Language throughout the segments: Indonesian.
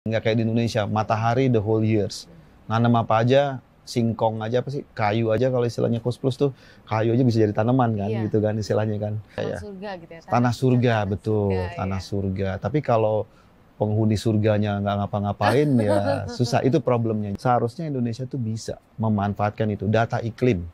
Nggak kayak di Indonesia, matahari the whole years. Nanam apa aja, singkong aja apa sih, kayu aja kalau istilahnya kos plus tuh, kayu aja bisa jadi tanaman kan, iya. gitu kan istilahnya kan. Tanah surga gitu ya. Tanah, tanah surga, betul, surga, tanah iya. surga. Tapi kalau penghuni surganya nggak ngapa-ngapain ya susah itu problemnya. Seharusnya Indonesia tuh bisa memanfaatkan itu data iklim.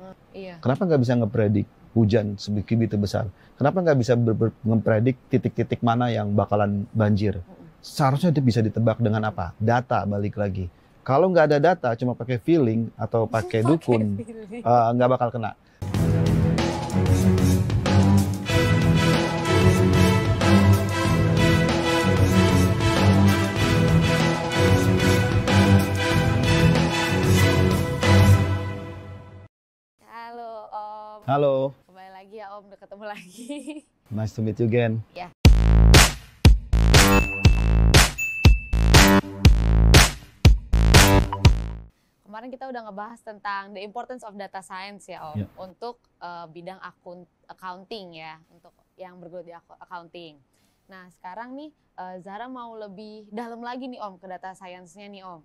Hmm, iya. Kenapa nggak bisa ngepredik hujan sebegitu besar? Kenapa nggak bisa ngepredik titik-titik mana yang bakalan banjir? Hmm seharusnya itu bisa ditebak dengan apa? Data balik lagi. Kalau nggak ada data, cuma pakai feeling atau pakai dukun, eh, nggak bakal kena. Halo Om. Halo. Kembali lagi ya Om, udah ketemu lagi. Nice to meet you again. Ya, kemarin kita udah ngebahas tentang the importance of data science ya Om yeah. untuk uh, bidang akun accounting ya untuk yang bergelut di accounting. Nah sekarang nih uh, Zara mau lebih dalam lagi nih Om ke data science-nya nih Om.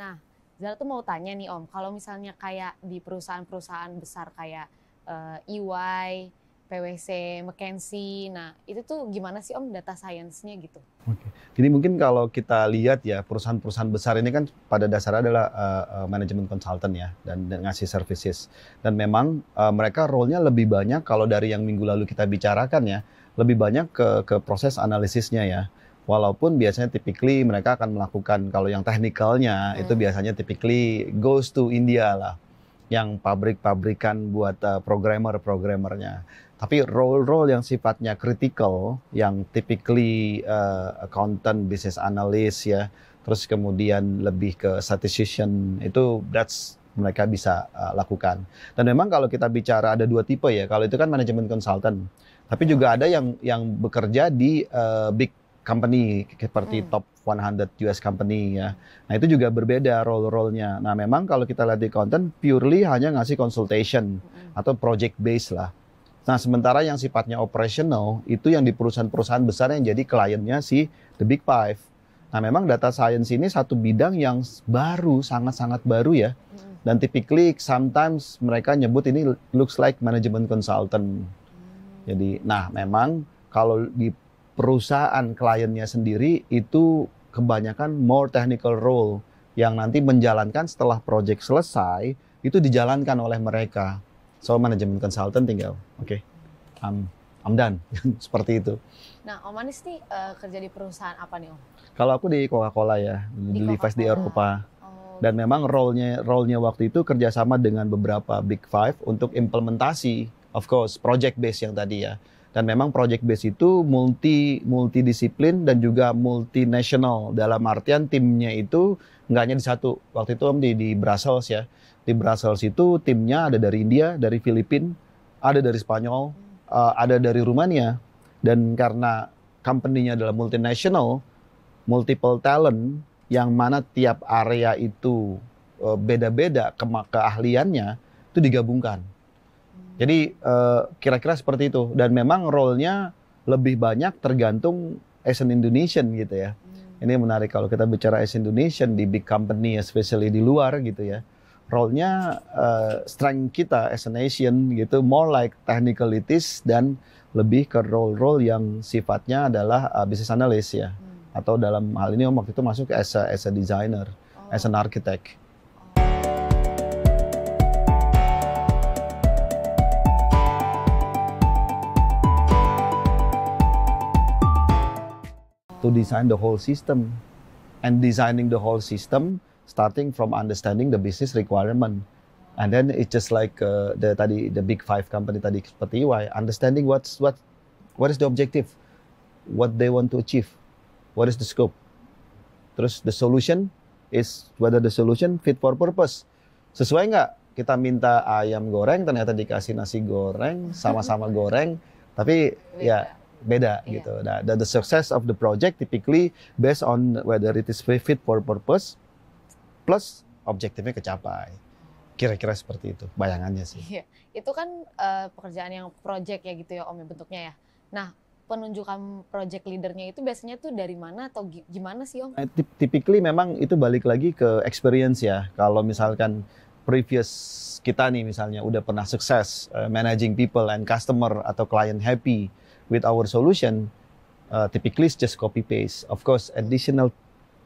Nah Zara tuh mau tanya nih Om kalau misalnya kayak di perusahaan-perusahaan besar kayak uh, eh, EY PwC, McKinsey. Nah, itu tuh gimana sih Om data science-nya gitu? Oke. Jadi mungkin kalau kita lihat ya perusahaan-perusahaan besar ini kan pada dasarnya adalah uh, management consultant ya dan, dan ngasih services. Dan memang uh, mereka role-nya lebih banyak kalau dari yang minggu lalu kita bicarakan ya, lebih banyak ke ke proses analisisnya ya. Walaupun biasanya typically mereka akan melakukan kalau yang teknikalnya hmm. itu biasanya typically goes to India lah yang pabrik-pabrikan buat uh, programmer-programmernya. Tapi role-role yang sifatnya kritikal, yang typically uh, accountant, business analyst ya, terus kemudian lebih ke statistician itu that's mereka bisa uh, lakukan. Dan memang kalau kita bicara ada dua tipe ya. Kalau itu kan manajemen consultant. Tapi juga ada yang yang bekerja di uh, big company seperti hmm. top 100 US company ya. Nah itu juga berbeda role rolenya Nah memang kalau kita lihat di konten purely hanya ngasih consultation hmm. atau project based lah. Nah, sementara yang sifatnya operational itu yang di perusahaan-perusahaan besar yang jadi kliennya si the big five. Nah, memang data science ini satu bidang yang baru, sangat-sangat baru ya. Hmm. Dan typically sometimes mereka nyebut ini looks like management consultant. Hmm. Jadi, nah memang kalau di perusahaan kliennya sendiri itu kebanyakan more technical role yang nanti menjalankan setelah project selesai itu dijalankan oleh mereka. So manajemen consultant tinggal, oke, okay, I'm, I'm done. Seperti itu. Nah, Om Anis nih uh, kerja di perusahaan apa nih Om? Kalau aku di Coca-Cola ya, di, di Levi's di Eropa. Oh. Dan memang role-nya role-nya waktu itu kerjasama dengan beberapa Big Five untuk implementasi, of course, project base yang tadi ya. Dan memang project base itu multi multidisiplin dan juga multinasional dalam artian timnya itu nggak hanya di satu. Waktu itu om di, di Brussels ya. Di Brussels itu timnya ada dari India, dari Filipina, ada dari Spanyol, uh, ada dari Rumania. Dan karena company-nya adalah multinasional multiple talent yang mana tiap area itu eh, beda-beda ke -beda keahliannya itu digabungkan jadi eh, kira-kira uh, seperti itu dan memang role-nya lebih banyak tergantung Asian Indonesian gitu ya. Hmm. Ini menarik kalau kita bicara Asian Indonesian di big company especially di luar gitu ya. Role-nya uh, strength kita as an Asian gitu more like technicalities dan lebih ke role-role yang sifatnya adalah uh, business analyst ya. Hmm. Atau dalam hal ini om waktu itu masuk as a, as a designer, oh. as an architect to design the whole system. And designing the whole system starting from understanding the business requirement. And then it's just like uh, the tadi the big five company tadi seperti EY, understanding what's what what is the objective, what they want to achieve, what is the scope. Terus the solution is whether the solution fit for purpose. Sesuai nggak kita minta ayam goreng ternyata dikasih nasi goreng sama-sama goreng tapi ya beda yeah. gitu. Nah, the, the success of the project typically based on whether it is fit for purpose plus objektifnya kecapai. Kira-kira seperti itu bayangannya sih. Iya. Itu kan uh, pekerjaan yang project ya gitu ya Om ya, bentuknya ya. Nah, penunjukan project leadernya itu biasanya tuh dari mana atau gimana sih Om? Eh, typically memang itu balik lagi ke experience ya. Kalau misalkan previous kita nih misalnya udah pernah sukses uh, managing people and customer atau client happy with our solution, uh, typically it's just copy paste. Of course, additional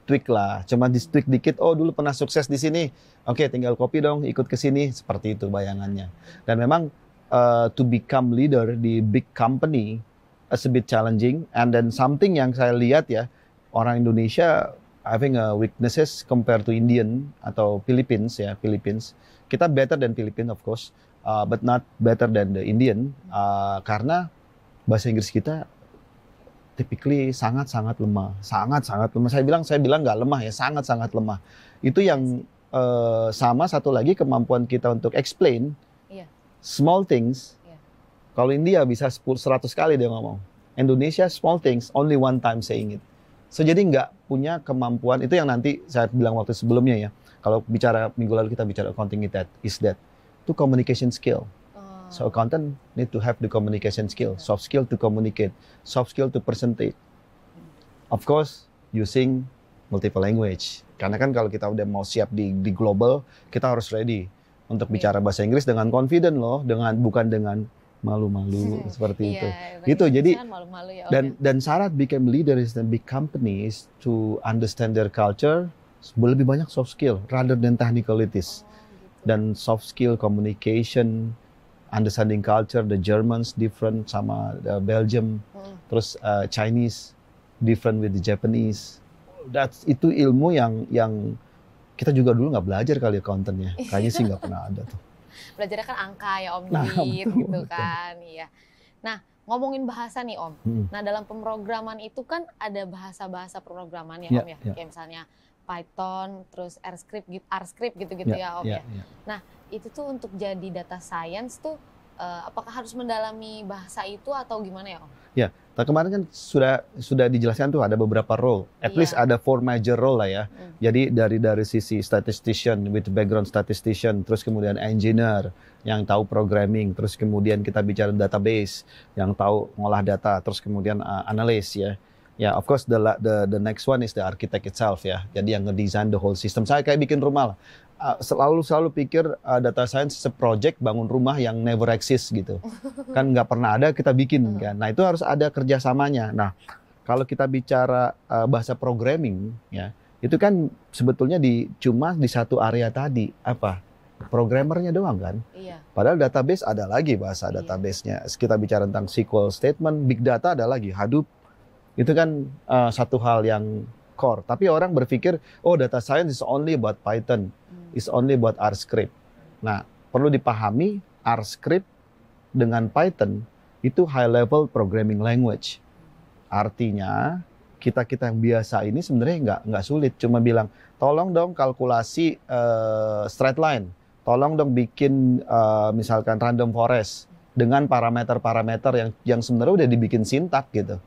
tweak lah, cuma di tweak dikit. Oh dulu pernah sukses di sini, oke okay, tinggal copy dong, ikut ke sini seperti itu bayangannya. Dan memang uh, to become leader di big company is a bit challenging. And then something yang saya lihat ya orang Indonesia having a weaknesses compared to Indian atau Philippines ya Philippines kita better than Philippines of course uh, but not better than the Indian uh, karena bahasa Inggris kita typically sangat-sangat lemah, sangat-sangat lemah. Saya bilang saya bilang nggak lemah ya, sangat-sangat lemah. Itu yang uh, sama satu lagi kemampuan kita untuk explain yeah. small things. Yeah. Kalau India bisa 10, 100 kali dia ngomong. Indonesia small things only one time saying it. So jadi nggak punya kemampuan itu yang nanti saya bilang waktu sebelumnya ya. Kalau bicara minggu lalu kita bicara accounting is that, is that itu communication skill So accountant need to have the communication skill, soft skill to communicate, soft skill to presentate. Of course, using multiple language. Karena kan kalau kita udah mau siap di, di global, kita harus ready untuk iya. bicara bahasa Inggris dengan confident loh, dengan bukan dengan malu-malu iya, seperti yeah, itu. Iya, gitu. jadi kan malu-malu ya, dan okay. dan syarat become leaders dan big companies to understand their culture lebih banyak soft skill rather than technicalities oh, gitu. dan soft skill communication understanding culture the Germans different sama the Belgium hmm. terus uh, Chinese different with the Japanese that's itu ilmu yang yang kita juga dulu nggak belajar kali ya kontennya kayaknya sih nggak pernah ada tuh belajarnya kan angka ya om nah, Dit betul, gitu betul. kan iya nah ngomongin bahasa nih om hmm. nah dalam pemrograman itu kan ada bahasa bahasa pemrograman ya, ya om ya, ya. kayak misalnya Python, terus R script, gitu, script gitu-gitu yeah, ya Om yeah, Yeah. Ya. Nah, itu tuh untuk jadi data science tuh uh, apakah harus mendalami bahasa itu atau gimana ya Om? Ya, yeah. Nah, kemarin kan sudah sudah dijelaskan tuh ada beberapa role. At yeah. least iya. ada four major role lah ya. Mm. Jadi dari dari sisi statistician with background statistician, terus kemudian engineer yang tahu programming, terus kemudian kita bicara database yang tahu ngolah data, terus kemudian uh, analis ya. Ya, yeah, of course the, the the next one is the architect itself ya. Jadi yang ngedesain the whole system. Saya kayak bikin rumah lah. Uh, selalu selalu pikir uh, data science seproject bangun rumah yang never exist gitu. kan nggak pernah ada kita bikin hmm. kan. Nah, itu harus ada kerjasamanya. Nah, kalau kita bicara uh, bahasa programming ya, itu kan sebetulnya di cuma di satu area tadi apa? programmernya doang kan. Iya. Padahal database ada lagi bahasa iya. databasenya. Kita bicara tentang SQL statement, big data ada lagi, Hadoop itu kan uh, satu hal yang core. Tapi orang berpikir, oh data science is only buat Python, hmm. is only buat R script. Nah, perlu dipahami R script dengan Python itu high level programming language. Artinya kita kita yang biasa ini sebenarnya nggak nggak sulit, cuma bilang tolong dong kalkulasi uh, straight line, tolong dong bikin uh, misalkan random forest dengan parameter-parameter yang yang sebenarnya udah dibikin sintak gitu.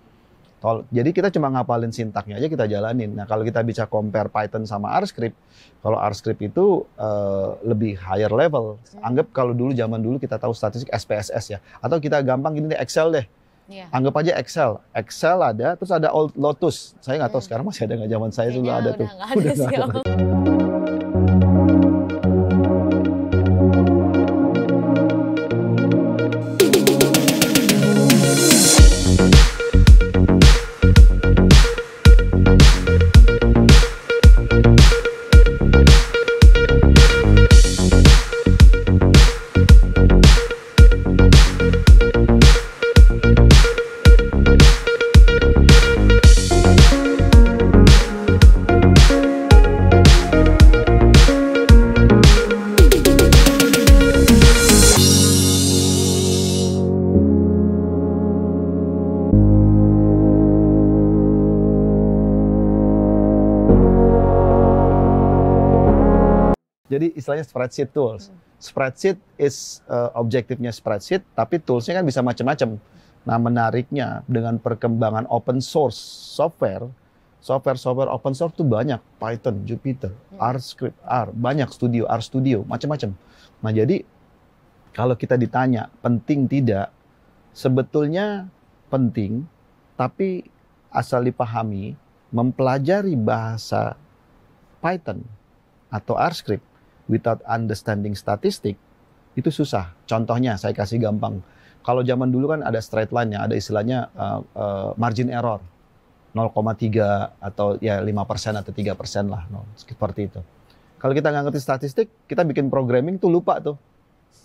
Tol, jadi kita cuma ngapalin sintaknya aja kita jalanin. Nah kalau kita bisa compare Python sama R script, kalau R script itu uh, lebih higher level. Anggap kalau dulu zaman dulu kita tahu statistik SPSS ya, atau kita gampang gini deh Excel deh. Yeah. Anggap aja Excel, Excel ada, terus ada Old Lotus. Saya nggak tahu hmm. sekarang masih ada nggak zaman saya Kayaknya dulu ada udah tuh. Gak ada udah gak ada. istilahnya spreadsheet tools. Spreadsheet is uh, objektifnya spreadsheet, tapi toolsnya kan bisa macam-macam. Nah menariknya dengan perkembangan open source software, software-software open source tuh banyak. Python, Jupyter, hmm. R script, R, banyak studio, R studio, macam-macam. Nah jadi kalau kita ditanya penting tidak, sebetulnya penting, tapi asal dipahami mempelajari bahasa Python atau R script without understanding statistik itu susah. Contohnya saya kasih gampang. Kalau zaman dulu kan ada straight line ya, ada istilahnya uh, uh, margin error 0,3 atau ya 5% atau 3% lah, no, seperti itu. Kalau kita nggak ngerti statistik, kita bikin programming tuh lupa tuh.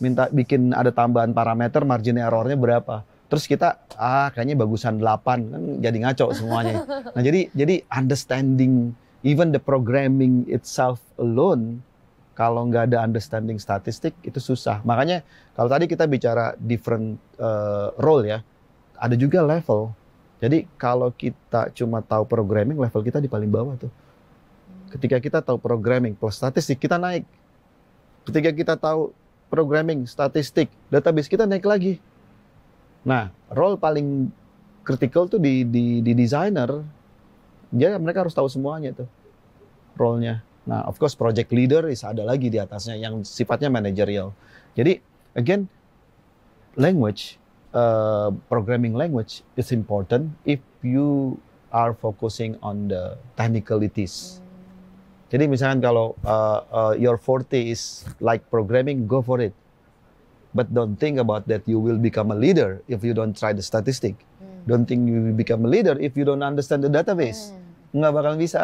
Minta bikin ada tambahan parameter margin errornya berapa. Terus kita ah kayaknya bagusan 8 kan jadi ngaco semuanya. Nah, jadi jadi understanding even the programming itself alone kalau nggak ada understanding statistik itu susah. Makanya kalau tadi kita bicara different uh, role ya, ada juga level. Jadi kalau kita cuma tahu programming, level kita di paling bawah tuh. Ketika kita tahu programming plus statistik, kita naik. Ketika kita tahu programming, statistik, database, kita naik lagi. Nah, role paling critical tuh di, di, di designer, dia mereka harus tahu semuanya tuh role-nya. Nah, of course project leader is ada lagi di atasnya yang sifatnya managerial. Jadi, again, language, uh, programming language is important if you are focusing on the technicalities. Jadi misalkan kalau uh, uh, your forte is like programming, go for it. But don't think about that you will become a leader if you don't try the statistic. Hmm. Don't think you will become a leader if you don't understand the database. Enggak hmm. Nggak bakal bisa.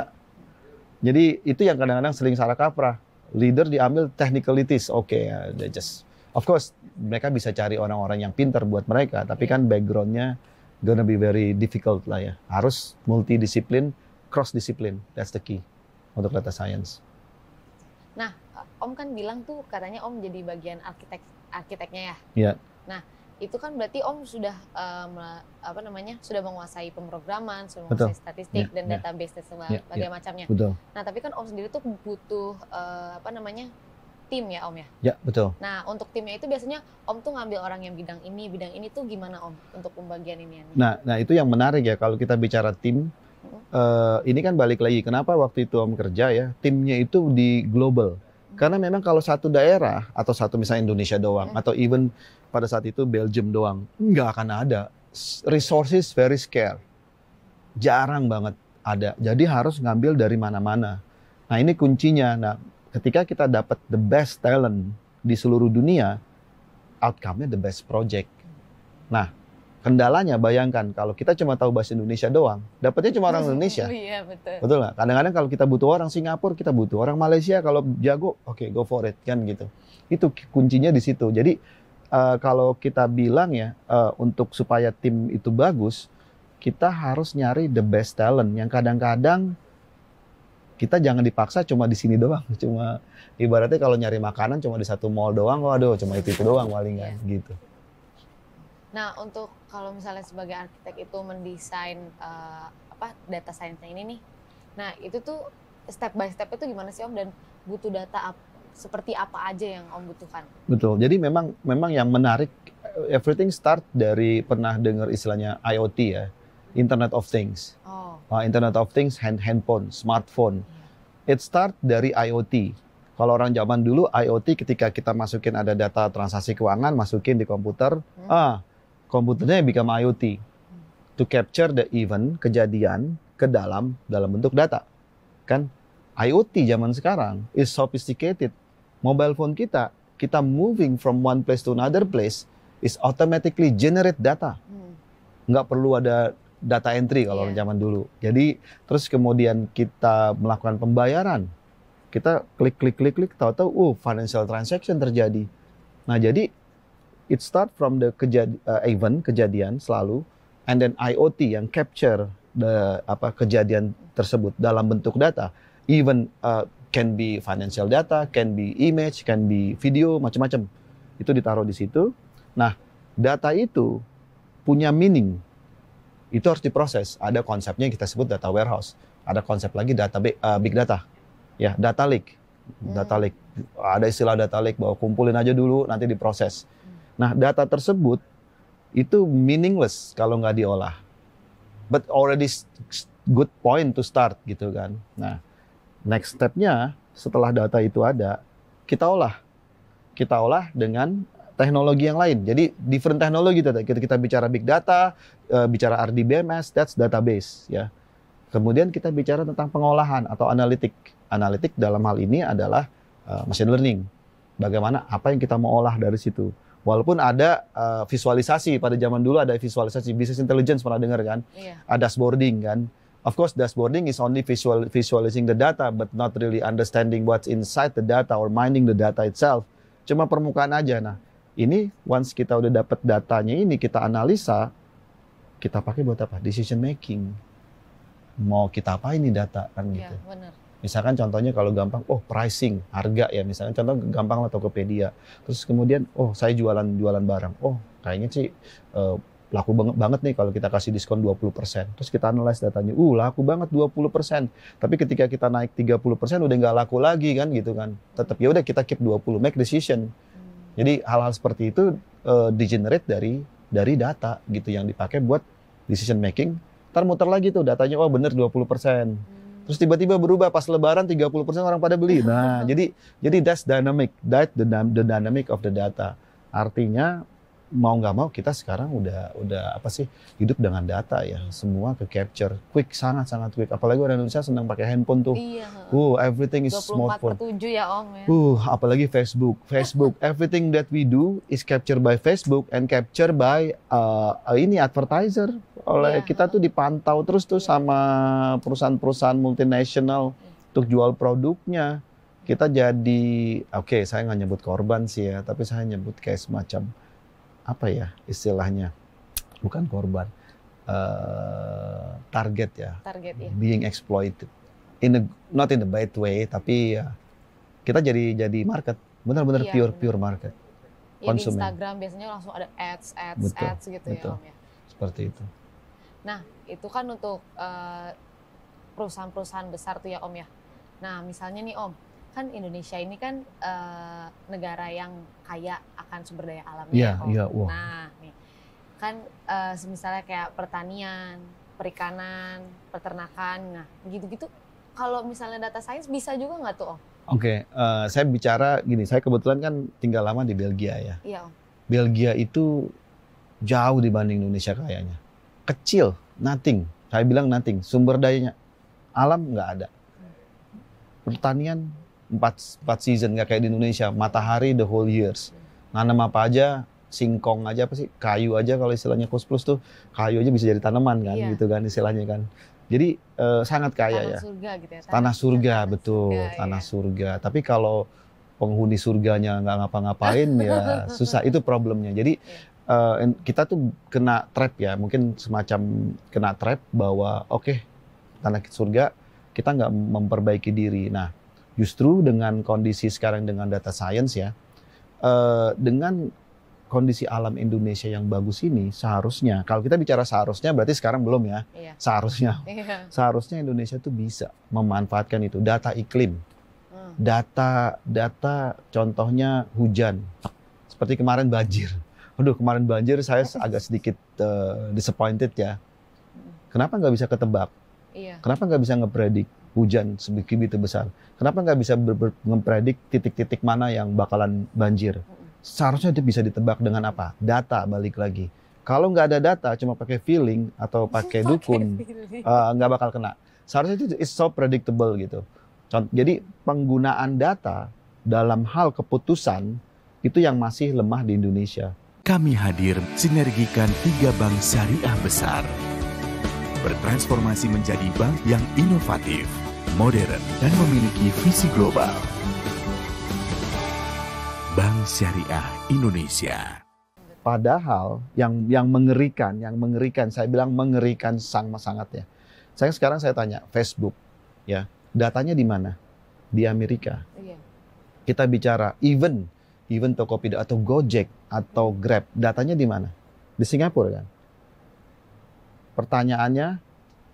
Jadi itu yang kadang-kadang sering salah kaprah. Leader diambil technicalities, oke, okay, ya, uh, just of course mereka bisa cari orang-orang yang pintar buat mereka, tapi iya. kan backgroundnya gonna be very difficult lah ya. Harus multidisiplin, cross disiplin, that's the key untuk data science. Nah, Om kan bilang tuh katanya Om jadi bagian arsitek arsiteknya ya. Iya. Yeah. Nah, itu kan berarti Om sudah um, apa namanya sudah menguasai pemrograman, sudah menguasai Betul. statistik yeah, dan yeah. database dan sebagainya yeah, macamnya. Betul. Nah tapi kan Om sendiri tuh butuh uh, apa namanya tim ya Om ya? Ya betul. Nah untuk timnya itu biasanya Om tuh ngambil orang yang bidang ini, bidang ini tuh gimana Om untuk pembagian ini? Nah, nah itu yang menarik ya kalau kita bicara tim. Hmm. Uh, ini kan balik lagi kenapa waktu itu Om kerja ya timnya itu di global karena memang kalau satu daerah atau satu misalnya Indonesia doang hmm. atau even pada saat itu Belgium doang nggak akan ada resources very scarce. Jarang banget ada. Jadi harus ngambil dari mana-mana. Nah, ini kuncinya. Nah, ketika kita dapat the best talent di seluruh dunia, outcome-nya the best project. Nah, Kendalanya bayangkan kalau kita cuma tahu bahasa Indonesia doang, dapatnya cuma orang iya, Indonesia. Iya, betul. Betul lah. Kadang-kadang kalau kita butuh orang Singapura, kita butuh orang Malaysia kalau jago, oke okay, go for it kan gitu. Itu kuncinya di situ. Jadi uh, kalau kita bilang ya uh, untuk supaya tim itu bagus, kita harus nyari the best talent yang kadang-kadang kita jangan dipaksa cuma di sini doang cuma ibaratnya kalau nyari makanan cuma di satu mall doang waduh cuma itu itu doang paling iya. gitu Nah, untuk kalau misalnya sebagai arsitek itu mendesain uh, apa data science ini nih. Nah, itu tuh step by step itu gimana sih Om dan butuh data apa? seperti apa aja yang Om butuhkan? Betul. Jadi memang memang yang menarik eh, everything start dari pernah dengar istilahnya IoT ya. Internet of Things. Oh. Uh, Internet of Things, hand handphone, smartphone. Iya. It start dari IoT. Kalau orang zaman dulu IoT ketika kita masukin ada data transaksi keuangan masukin di komputer, hmm. ah komputernya yang bikin IoT to capture the event kejadian ke dalam dalam bentuk data kan IoT zaman sekarang is sophisticated mobile phone kita kita moving from one place to another place is automatically generate data hmm. nggak perlu ada data entry kalau yeah. zaman dulu jadi terus kemudian kita melakukan pembayaran kita klik klik klik klik tahu-tahu uh financial transaction terjadi nah jadi It start from the kejadi uh, event kejadian selalu, and then IoT yang capture the apa kejadian tersebut dalam bentuk data. Even uh, can be financial data, can be image, can be video, macam-macam. Itu ditaruh di situ. Nah, data itu punya meaning. Itu harus diproses. Ada konsepnya yang kita sebut data warehouse. Ada konsep lagi data uh, big data. Ya, data lake. Data hmm. lake. Ada istilah data lake bahwa kumpulin aja dulu nanti diproses. Nah, data tersebut itu meaningless kalau nggak diolah. But already good point to start gitu kan. Nah, next stepnya setelah data itu ada, kita olah. Kita olah dengan teknologi yang lain. Jadi different teknologi kita, kita bicara big data, eh, bicara RDBMS, that's database ya. Kemudian kita bicara tentang pengolahan atau analitik. Analitik dalam hal ini adalah eh, machine learning. Bagaimana apa yang kita mau olah dari situ. Walaupun ada uh, visualisasi pada zaman dulu ada visualisasi business intelligence pernah dengar kan? Yeah. Ada dashboarding kan? Of course, dashboarding is only visual, visualizing the data, but not really understanding what's inside the data or mining the data itself. Cuma permukaan aja. Nah, ini once kita udah dapat datanya ini kita analisa, kita pakai buat apa? Decision making. Mau kita apa ini data kan iya, gitu. Yeah, Misalkan contohnya kalau gampang, oh pricing, harga ya. misalkan contoh gampang lah Tokopedia. Terus kemudian, oh saya jualan jualan barang. Oh kayaknya sih uh, laku banget banget nih kalau kita kasih diskon 20%. Terus kita analyze datanya, uh laku banget 20%. Tapi ketika kita naik 30% udah nggak laku lagi kan gitu kan. Tetap ya udah kita keep 20, make decision. Hmm. Jadi hal-hal seperti itu uh, degenerate dari dari data gitu yang dipakai buat decision making. Ntar muter lagi tuh datanya, oh bener 20%. Hmm Terus tiba-tiba berubah pas lebaran 30% orang pada beli. Nah, jadi jadi that's dynamic, that the, the dynamic of the data. Artinya mau nggak mau kita sekarang udah udah apa sih hidup dengan data ya semua ke capture quick sangat sangat quick apalagi orang Indonesia senang pakai handphone tuh iya. uh everything is smartphone 7 ya om ya. uh apalagi Facebook Facebook everything that we do is captured by Facebook and captured by uh, ini advertiser oleh yeah. kita tuh dipantau terus tuh iya. sama perusahaan-perusahaan multinasional iya. untuk jual produknya. Kita jadi oke, okay, saya nggak nyebut korban sih ya, tapi saya nyebut kayak semacam apa ya istilahnya? Bukan korban. Uh, target ya. Target ya. Being exploited. In a, not in the bad way, tapi ya kita jadi jadi market, benar-benar iya, pure bener. pure market. Ya, konsumen. Di Instagram biasanya langsung ada ads, ads, betul, ads gitu ya, betul. ya Om ya. Seperti itu. Nah, itu kan untuk eh, perusahaan-perusahaan besar tuh ya Om ya. Nah, misalnya nih Om, kan Indonesia ini kan e, negara yang kaya akan sumber daya alamnya. Iya, yeah, iya. Yeah, wow. Nah, nih. Kan e, eh, misalnya kayak pertanian, perikanan, peternakan, nah gitu-gitu kalau misalnya data science bisa juga nggak tuh Om? Oke, okay, uh, saya bicara gini, saya kebetulan kan tinggal lama di Belgia ya. Iya, Belgia itu jauh dibanding Indonesia kayaknya kecil, nothing. Saya bilang nothing. Sumber dayanya alam nggak ada. Pertanian empat empat season nggak kayak di Indonesia. Matahari the whole years. Nanam apa aja, singkong aja apa sih? Kayu aja kalau istilahnya kos plus tuh kayu aja bisa jadi tanaman kan, iya. gitu kan istilahnya kan. Jadi eh, sangat kaya tanah ya. Surga gitu ya. Tanah, tanah surga tanah betul, surga, tanah ya. surga. Tapi kalau penghuni surganya nggak ngapa-ngapain ya susah itu problemnya. Jadi iya uh, kita tuh kena trap ya, mungkin semacam kena trap bahwa oke okay, tanah surga kita nggak memperbaiki diri. Nah, justru dengan kondisi sekarang dengan data science ya, uh, dengan kondisi alam Indonesia yang bagus ini seharusnya kalau kita bicara seharusnya berarti sekarang belum ya iya. seharusnya iya. seharusnya Indonesia tuh bisa memanfaatkan itu data iklim hmm. data data contohnya hujan seperti kemarin banjir aduh kemarin banjir saya agak sedikit uh, disappointed ya. Kenapa nggak bisa ketebak? Iya. Kenapa nggak bisa ngepredik hujan sebegitu besar? Kenapa nggak bisa ngepredik titik-titik mana yang bakalan banjir? Seharusnya itu bisa ditebak dengan apa? Data balik lagi. Kalau nggak ada data, cuma pakai feeling atau pakai dukun, eh, nggak uh, bakal kena. Seharusnya itu is so predictable gitu. Jadi penggunaan data dalam hal keputusan itu yang masih lemah di Indonesia kami hadir sinergikan tiga bank syariah besar. Bertransformasi menjadi bank yang inovatif, modern, dan memiliki visi global. Bank Syariah Indonesia. Padahal yang yang mengerikan, yang mengerikan, saya bilang mengerikan sangat sangat ya. Saya sekarang saya tanya Facebook, ya datanya di mana? Di Amerika. Iya. Kita bicara even even Tokopedia atau Gojek atau Grab, datanya di mana? Di Singapura kan? Pertanyaannya,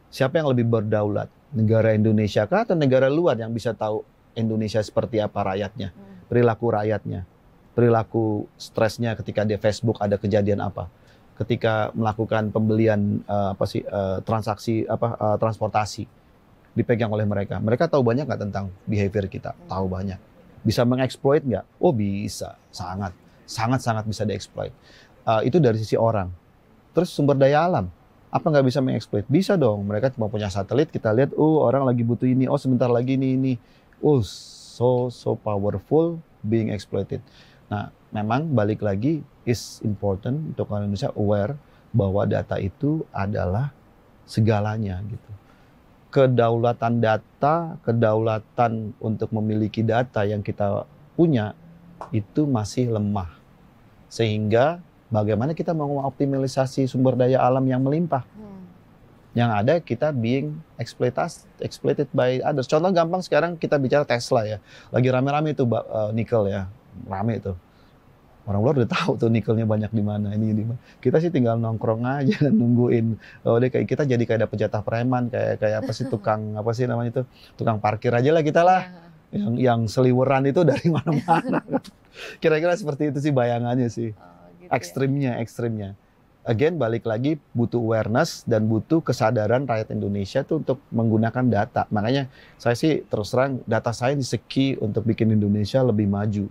siapa yang lebih berdaulat? Negara Indonesia kah atau negara luar yang bisa tahu Indonesia seperti apa rakyatnya? Hmm. Perilaku rakyatnya, perilaku stresnya ketika di Facebook ada kejadian apa? Ketika melakukan pembelian uh, apa sih uh, transaksi apa uh, transportasi dipegang oleh mereka. Mereka tahu banyak nggak tentang behavior kita? Hmm. Tahu banyak bisa mengeksploit nggak? Oh bisa, sangat, sangat sangat bisa dieksploit. Uh, eh, itu dari sisi orang. Terus sumber daya alam, apa nggak bisa mengeksploit? Bisa dong. Mereka cuma punya satelit, kita lihat, oh orang lagi butuh ini, oh sebentar lagi ini ini. Oh so so powerful being exploited. Nah memang balik lagi is important untuk orang Indonesia aware bahwa data itu adalah segalanya gitu kedaulatan data, kedaulatan untuk memiliki data yang kita punya itu masih lemah. Sehingga bagaimana kita mau mengoptimalisasi sumber daya alam yang melimpah? Hmm. Yang ada kita being exploited, exploited by others. Contoh gampang sekarang kita bicara Tesla ya. Lagi rame-rame itu uh, eh, nikel ya. Rame itu. Orang luar udah tahu tuh nikelnya banyak di mana ini di mana. Kita sih tinggal nongkrong aja nungguin. Oh, deh kayak kita jadi kayak ada jatah preman kayak kayak apa sih tukang apa sih namanya itu tukang parkir aja lah kita lah. Iya. Yang yang seliweran itu dari mana-mana. Kira-kira seperti itu sih bayangannya sih. Oh, gitu ya. ekstrimnya, ekstrimnya again balik lagi butuh awareness dan butuh kesadaran rakyat Indonesia tuh untuk menggunakan data. Makanya saya sih terus terang data saya diseki key untuk bikin Indonesia lebih maju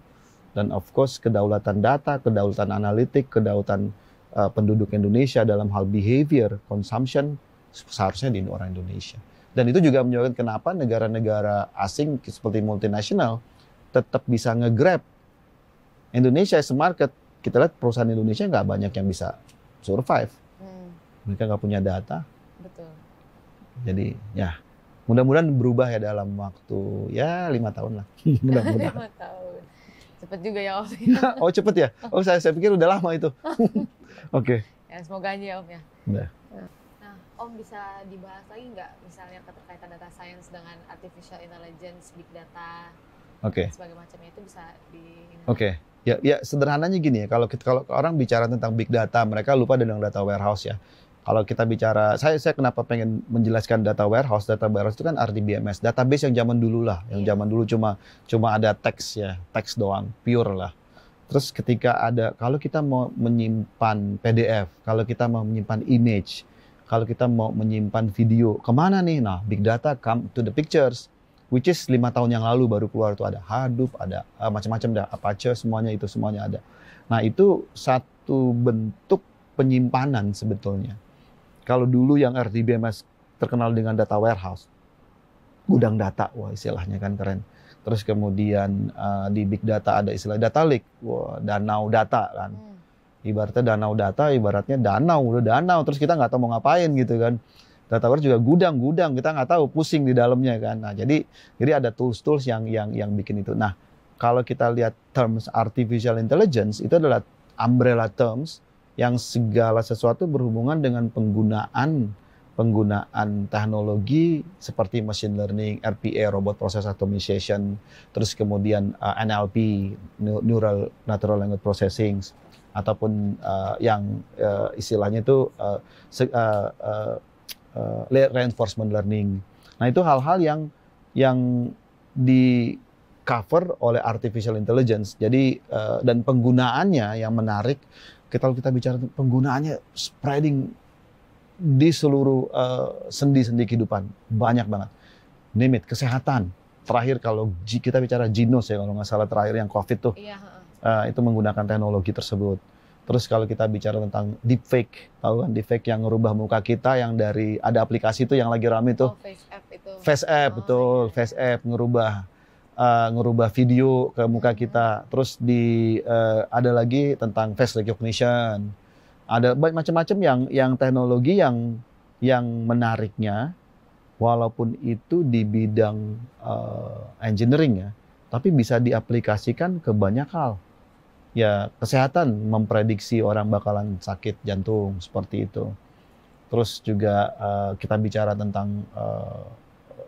dan of course kedaulatan data, kedaulatan analitik, kedaulatan uh, penduduk Indonesia dalam hal behavior, consumption seharusnya di orang Indonesia. Dan itu juga menyebabkan kenapa negara-negara asing seperti multinasional tetap bisa ngegrab Indonesia as a market. Kita lihat perusahaan Indonesia nggak banyak yang bisa survive. Hmm. Mereka nggak punya data. Betul. Jadi ya mudah-mudahan berubah ya dalam waktu ya lima tahun lah. mudah-mudahan. Cepet juga ya Om. Ya. oh cepet ya? Oh saya, saya pikir udah lama itu. Oke. okay. Ya semoga aja ya, Om ya. Nah. nah Om bisa dibahas lagi nggak misalnya keterkaitan data science dengan artificial intelligence, big data, Oke. Okay. Sebagai macamnya itu bisa di. Oke. Okay. Ya, ya sederhananya gini ya. Kalau kita, kalau orang bicara tentang big data, mereka lupa dengan data warehouse ya. Kalau kita bicara, saya saya kenapa pengen menjelaskan data warehouse, data warehouse itu kan RDBMS, database yang zaman dulu lah, yang yeah. zaman dulu cuma cuma ada teks ya, teks doang, pure lah. Terus ketika ada, kalau kita mau menyimpan PDF, kalau kita mau menyimpan image, kalau kita mau menyimpan video, kemana nih? Nah, big data come to the pictures which is lima tahun yang lalu baru keluar tuh ada Hadoop, ada uh, macam-macam dah Apache semuanya itu semuanya ada. Nah itu satu bentuk penyimpanan sebetulnya. Kalau dulu yang RDBMS terkenal dengan data warehouse, gudang data, wah istilahnya kan keren. Terus kemudian uh, di big data ada istilah data lake, wah danau data kan. Hmm. Ibaratnya danau data, ibaratnya danau, udah danau. Terus kita nggak tahu mau ngapain gitu kan. Data warehouse juga gudang-gudang, kita nggak tahu pusing di dalamnya kan. Nah jadi jadi ada tools-tools yang yang yang bikin itu. Nah kalau kita lihat terms artificial intelligence itu adalah umbrella terms yang segala sesuatu berhubungan dengan penggunaan penggunaan teknologi seperti machine learning, RPA, robot process automation, terus kemudian uh, eh, NLP, neural natural language processing ataupun uh, yang uh, istilahnya itu uh, uh, uh, uh, reinforcement learning. Nah, itu hal-hal yang yang di cover oleh artificial intelligence. Jadi uh, dan penggunaannya yang menarik kalau kita bicara penggunaannya spreading di seluruh eh, sendi-sendi uh, kehidupan banyak banget. Nimit kesehatan. Terakhir kalau kita bicara genos ya kalau nggak salah terakhir yang COVID tuh iya, uh, itu menggunakan teknologi tersebut. Terus kalau kita bicara tentang deepfake, tahu kan deepfake yang merubah muka kita yang dari ada aplikasi itu yang lagi ramai tuh. Oh, face app itu. Face app oh, betul, iya. iya. face app ngerubah uh, ngerubah video ke muka kita. Terus di uh, ada lagi tentang face recognition. Ada banyak macam-macam yang yang teknologi yang yang menariknya walaupun itu di bidang uh, engineering ya, tapi bisa diaplikasikan ke banyak hal. Ya, kesehatan memprediksi orang bakalan sakit jantung seperti itu. Terus juga uh, kita bicara tentang uh,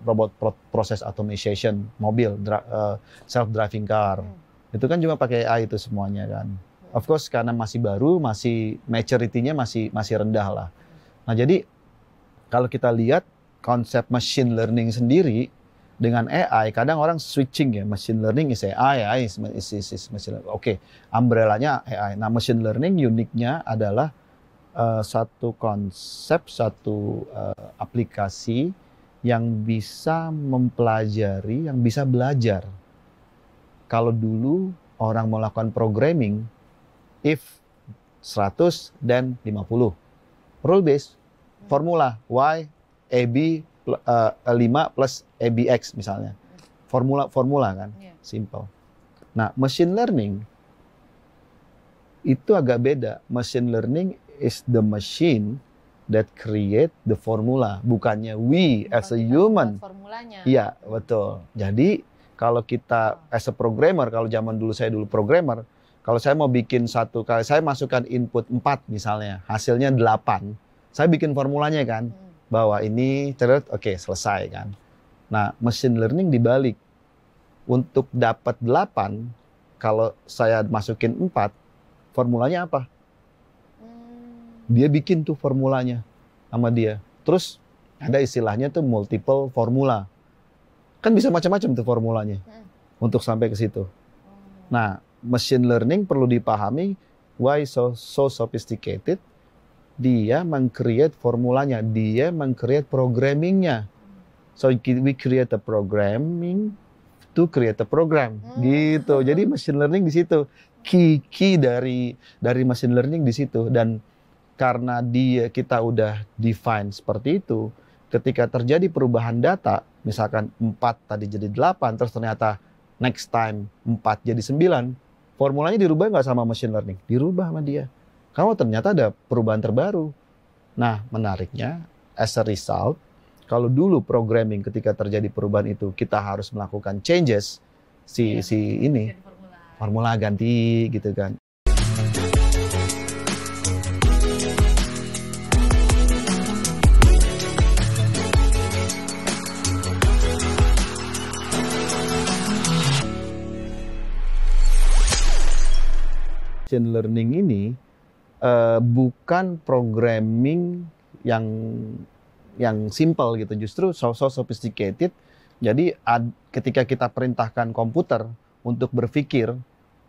robot proses automation mobil uh, eh, self driving car hmm. itu kan juga pakai AI itu semuanya kan hmm. of course karena masih baru masih maturity-nya masih masih rendah lah nah jadi kalau kita lihat konsep machine learning sendiri dengan AI kadang orang switching ya machine learning is AI AI is, is, is, is machine learning. Oke, okay, umbrellanya AI. Nah, machine learning uniknya adalah uh, satu konsep, satu uh, aplikasi yang bisa mempelajari, yang bisa belajar. Kalau dulu orang melakukan programming, if 100 dan 50. Rule based, formula Y, AB uh, 5 plus ABX misalnya. Formula-formula kan, iya. simple. Nah, machine learning itu agak beda. Machine learning is the machine that create the formula, bukannya we Bukan hmm, as a human. Formulanya. Iya, betul. Jadi kalau kita as a programmer, kalau zaman dulu saya dulu programmer, kalau saya mau bikin satu kali saya masukkan input 4 misalnya, hasilnya 8. Saya bikin formulanya kan hmm. bahwa ini terus oke okay, selesai kan. Nah, machine learning dibalik. Untuk dapat 8 kalau saya masukin 4, formulanya apa? Dia bikin tuh formulanya sama dia. Terus ada istilahnya tuh multiple formula. Kan bisa macam-macam tuh formulanya hmm. untuk sampai ke situ. Oh. Nah, machine learning perlu dipahami why so, so sophisticated. Dia mengcreate formulanya, dia mengcreate programmingnya. So we create a programming to create a program hmm. gitu. Jadi machine learning di situ key key dari dari machine learning di situ dan karena dia kita udah define seperti itu, ketika terjadi perubahan data, misalkan 4 tadi jadi 8, terus ternyata next time 4 jadi 9, formulanya dirubah nggak sama machine learning? Dirubah sama dia. Kalau ternyata ada perubahan terbaru. Nah, menariknya, as a result, kalau dulu programming ketika terjadi perubahan itu kita harus melakukan changes si ya, si ini formula. formula ganti gitu kan Machine learning ini uh, bukan programming yang yang simple gitu, justru so-so sophisticated. Jadi ad, ketika kita perintahkan komputer untuk berpikir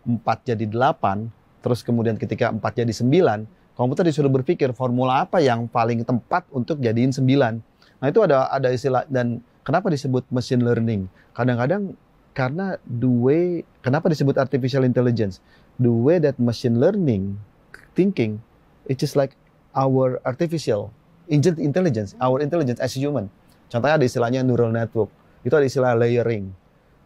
4 jadi 8, terus kemudian ketika 4 jadi 9, komputer disuruh berpikir formula apa yang paling tepat untuk jadiin 9. Nah, itu ada ada istilah dan kenapa disebut machine learning? Kadang-kadang karena the way, kenapa disebut artificial intelligence? The way that machine learning thinking, it just like our artificial intelligence, our intelligence as human. Contohnya ada istilahnya neural network. Itu ada istilah layering.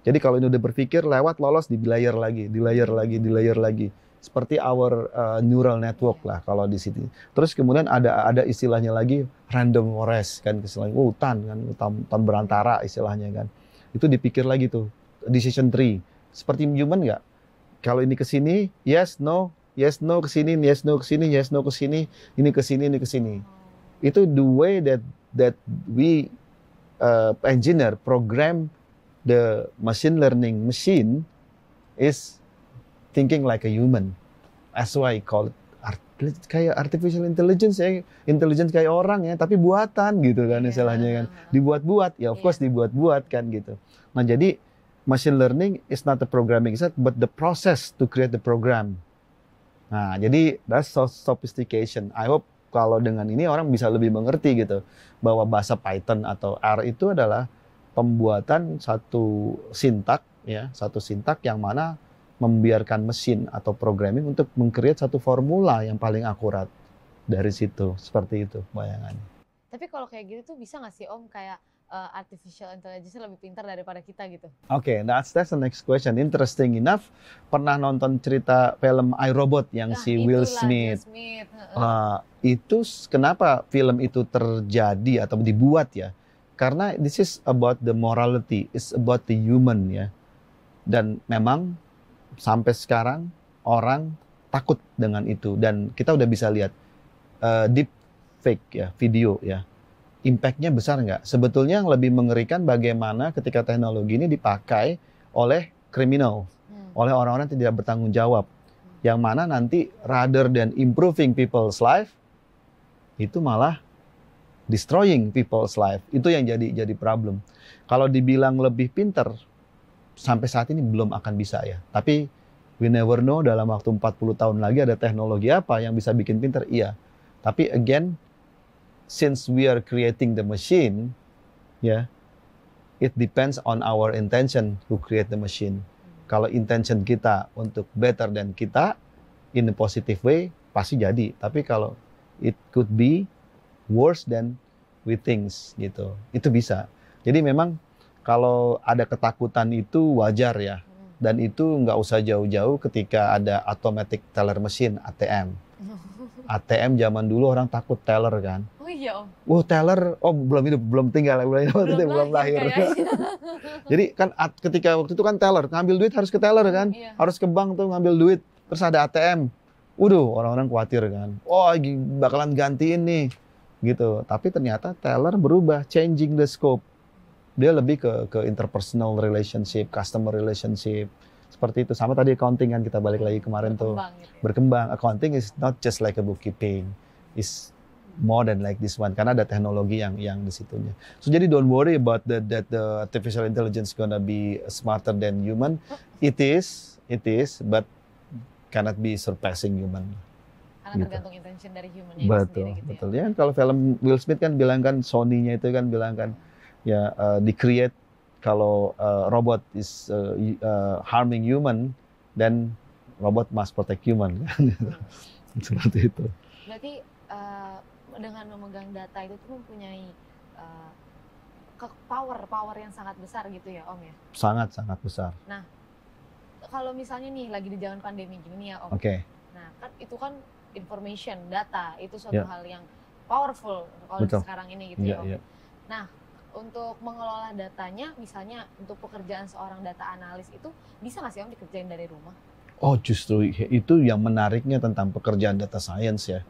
Jadi kalau ini udah berpikir lewat lolos di layer lagi, di layer lagi, di layer lagi. Seperti our uh, neural network lah kalau di sini. Terus kemudian ada ada istilahnya lagi random forest kan istilahnya oh, hutan kan hutan berantara istilahnya kan. Itu dipikir lagi tuh decision tree. Seperti human nggak? Kalau ini ke sini, yes, no, yes, no ke sini, yes, no ke sini, yes, no ke sini, ini ke sini, ini ke sini. Itu the way that that we uh, engineer program the machine learning machine is thinking like a human. That's why I call it art, kayak artificial intelligence ya, intelligence kayak orang ya, tapi buatan gitu kan yeah. Iya, kan. Uh-huh. Dibuat-buat, ya of yeah. course dibuat-buat kan gitu. Nah, jadi machine learning is not the programming set, but the process to create the program. Nah, jadi that's so sophistication. I hope kalau dengan ini orang bisa lebih mengerti gitu bahwa bahasa Python atau R itu adalah pembuatan satu sintak ya, satu sintak yang mana membiarkan mesin atau programming untuk mengcreate satu formula yang paling akurat dari situ seperti itu bayangannya. Tapi kalau kayak gitu tuh bisa nggak sih Om kayak uh, artificial intelligence lebih pintar daripada kita gitu. Oke, okay, that's that's the next question. Interesting enough, pernah nonton cerita film I Robot yang nah, si Will Smith. Smith. Uh, itu kenapa film itu terjadi atau dibuat ya? Karena this is about the morality, it's about the human ya. Dan memang sampai sekarang orang takut dengan itu dan kita udah bisa lihat uh, eh, deep fake ya video ya impactnya besar nggak? Sebetulnya yang lebih mengerikan bagaimana ketika teknologi ini dipakai oleh kriminal, hmm. oleh orang-orang yang tidak bertanggung jawab, yang mana nanti rather than improving people's life itu malah destroying people's life. Itu yang jadi jadi problem. Kalau dibilang lebih pinter sampai saat ini belum akan bisa ya. Tapi we never know dalam waktu 40 tahun lagi ada teknologi apa yang bisa bikin pinter? Iya. Tapi again since we are creating the machine, ya, yeah, it depends on our intention who create the machine. Kalau intention kita untuk better than kita, in a positive way, pasti jadi. Tapi kalau it could be worse than we thinks, gitu, itu bisa. Jadi memang kalau ada ketakutan itu wajar ya. Dan itu nggak usah jauh-jauh ketika ada automatic teller machine ATM ATM zaman dulu orang takut teller kan. Oh iya om. Wah teller, oh, belum itu belum tinggal, belum, belum, belum lahir. lahir. Jadi kan ketika waktu itu kan teller, ngambil duit harus ke teller kan, iya. harus ke bank tuh ngambil duit, terus ada ATM. Waduh, orang-orang khawatir kan. Oh, bakalan gantiin nih, gitu. Tapi ternyata teller berubah, changing the scope. Dia lebih ke ke interpersonal relationship, customer relationship seperti itu sama tadi accounting kan kita balik lagi kemarin berkembang, tuh gitu. berkembang accounting is not just like a bookkeeping is more than like this one karena ada teknologi yang yang di situnya so jadi don't worry about the, that the artificial intelligence gonna be smarter than human it is it is but cannot be surpassing human karena gitu. tergantung intention dari human betul, itu sendiri gitu ya. betul ya. ya kalau film Will Smith kan bilang kan Sony-nya itu kan bilang kan ya uh, eh, di create kalau uh, robot is uh, uh, harming human, then robot must protect human kan? hmm. seperti itu. Berarti uh, dengan memegang data itu tuh mempunyai power power yang sangat besar gitu ya Om ya? Sangat sangat besar. Nah kalau misalnya nih lagi di zaman pandemi gini ya Om. Oke. Okay. Nah kan itu kan information data itu suatu yeah. hal yang powerful kalau sekarang ini gitu yeah, ya Om. Yeah. Nah untuk mengelola datanya, misalnya untuk pekerjaan seorang data analis itu bisa nggak sih Om dikerjain dari rumah? Oh justru itu yang menariknya tentang pekerjaan data science ya.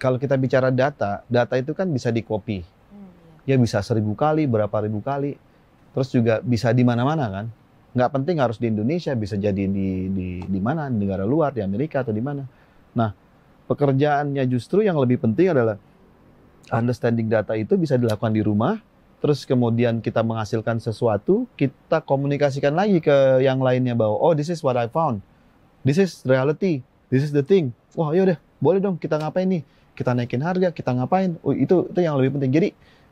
Kalau kita bicara data, data itu kan bisa dikopi, hmm, iya. Ya bisa seribu kali, berapa ribu kali. Terus juga bisa di mana-mana kan. Nggak penting harus di Indonesia, bisa jadi di, di, di mana, negara luar, di Amerika atau di mana. Nah, pekerjaannya justru yang lebih penting adalah understanding data itu bisa dilakukan di rumah, terus kemudian kita menghasilkan sesuatu, kita komunikasikan lagi ke yang lainnya bahwa oh this is what I found, this is reality, this is the thing. Wah ya udah, boleh dong kita ngapain nih? Kita naikin harga, kita ngapain? Oh, itu itu yang lebih penting. Jadi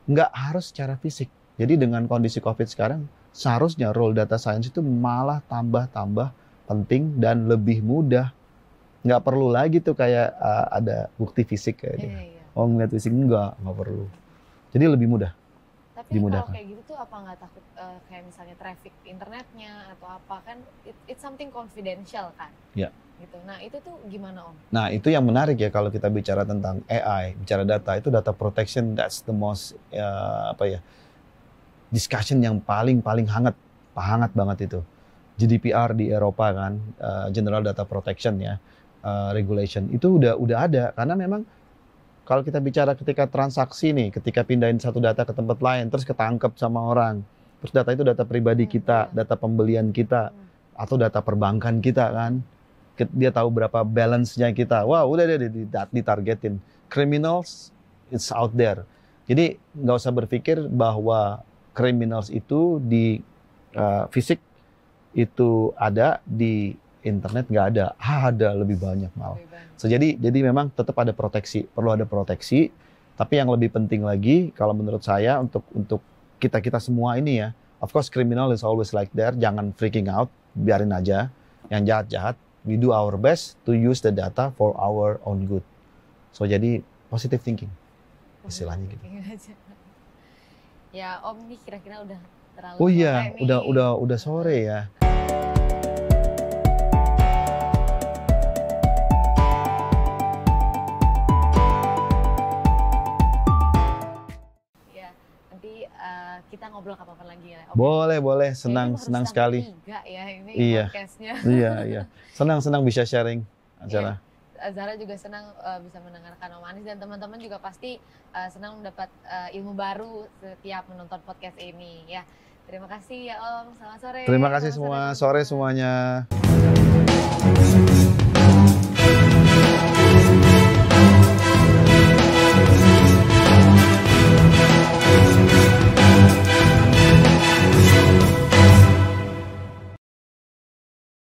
nggak harus secara fisik. Jadi dengan kondisi COVID sekarang, seharusnya role data science itu malah tambah-tambah penting dan lebih mudah. Nggak perlu lagi tuh kayak uh, ada bukti fisik kayak. Gitu. yeah. Iya oh ngeliat fisik enggak nggak perlu jadi lebih mudah tapi kalau kayak gitu tuh apa nggak takut uh, kayak misalnya traffic internetnya atau apa kan it, it's something confidential kan ya gitu nah itu tuh gimana om nah itu yang menarik ya kalau kita bicara tentang AI bicara data itu data protection that's the most uh, apa ya discussion yang paling paling hangat hangat banget itu GDPR di Eropa kan uh, General Data Protection ya uh, regulation itu udah udah ada karena memang kalau kita bicara ketika transaksi nih, ketika pindahin satu data ke tempat lain, terus ketangkep sama orang, terus data itu data pribadi hmm. kita, data pembelian kita, hmm. atau data perbankan kita kan, dia tahu berapa balance-nya kita. Wah, wow, udah deh ditargetin. Criminals, it's out there. Jadi nggak usah berpikir bahwa criminals itu di uh, fisik itu ada di internet nggak ada, ada lebih banyak mal. So, jadi jadi memang tetap ada proteksi, perlu ada proteksi. Tapi yang lebih penting lagi kalau menurut saya untuk untuk kita kita semua ini ya, of course criminal is always like there. Jangan freaking out, biarin aja. Yang jahat jahat, we do our best to use the data for our own good. So jadi positive thinking, istilahnya gitu. Ya Om ini kira-kira udah terlalu. Oh iya, udah udah udah sore ya. ngobrol kapan-kapan lagi ya. Okay. Boleh, boleh. Senang, senang sekali. ya ini iya. podcastnya. Iya, iya. Senang, senang bisa sharing acara. Iya. Zara juga senang uh, bisa mendengarkan Om Anies dan teman-teman juga pasti uh, senang mendapat uh, ilmu baru setiap menonton podcast ini ya. Terima kasih ya Om, selamat sore. Terima kasih selamat semua, sore, sore semuanya.